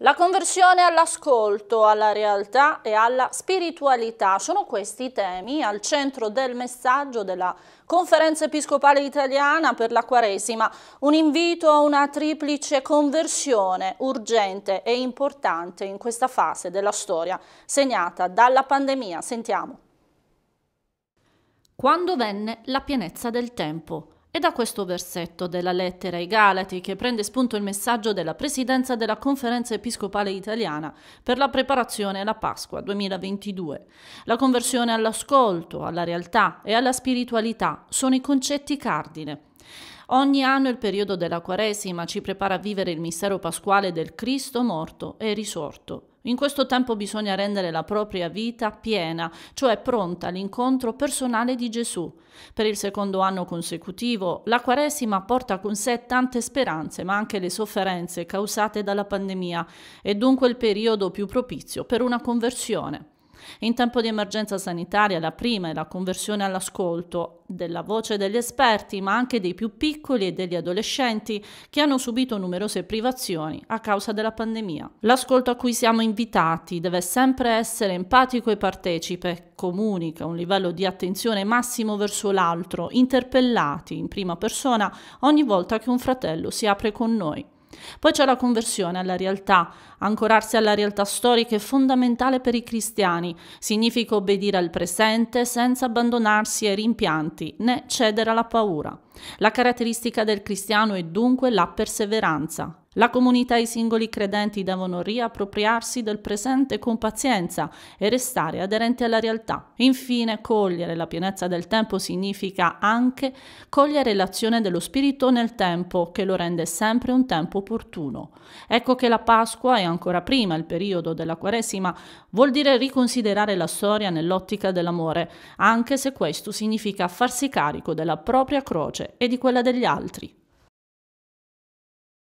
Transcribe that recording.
La conversione all'ascolto, alla realtà e alla spiritualità sono questi i temi al centro del messaggio della Conferenza Episcopale Italiana per la Quaresima, un invito a una triplice conversione urgente e importante in questa fase della storia segnata dalla pandemia. Sentiamo. Quando venne la pienezza del tempo. È da questo versetto della lettera ai Galati che prende spunto il messaggio della Presidenza della Conferenza Episcopale Italiana per la preparazione alla Pasqua 2022. La conversione all'ascolto, alla realtà e alla spiritualità sono i concetti cardine. Ogni anno il periodo della Quaresima ci prepara a vivere il mistero pasquale del Cristo morto e risorto. In questo tempo bisogna rendere la propria vita piena, cioè pronta all'incontro personale di Gesù. Per il secondo anno consecutivo, la Quaresima porta con sé tante speranze, ma anche le sofferenze causate dalla pandemia, È dunque il periodo più propizio per una conversione. In tempo di emergenza sanitaria la prima è la conversione all'ascolto della voce degli esperti, ma anche dei più piccoli e degli adolescenti che hanno subito numerose privazioni a causa della pandemia. L'ascolto a cui siamo invitati deve sempre essere empatico e partecipe, comunica un livello di attenzione massimo verso l'altro, interpellati in prima persona ogni volta che un fratello si apre con noi. Poi c'è la conversione alla realtà. Ancorarsi alla realtà storica è fondamentale per i cristiani. Significa obbedire al presente senza abbandonarsi ai rimpianti né cedere alla paura. La caratteristica del cristiano è dunque la perseveranza. La comunità e i singoli credenti devono riappropriarsi del presente con pazienza e restare aderenti alla realtà. Infine, cogliere la pienezza del tempo significa anche cogliere l'azione dello Spirito nel tempo, che lo rende sempre un tempo opportuno. Ecco che la Pasqua, e ancora prima il periodo della Quaresima, vuol dire riconsiderare la storia nell'ottica dell'amore, anche se questo significa farsi carico della propria croce e di quella degli altri.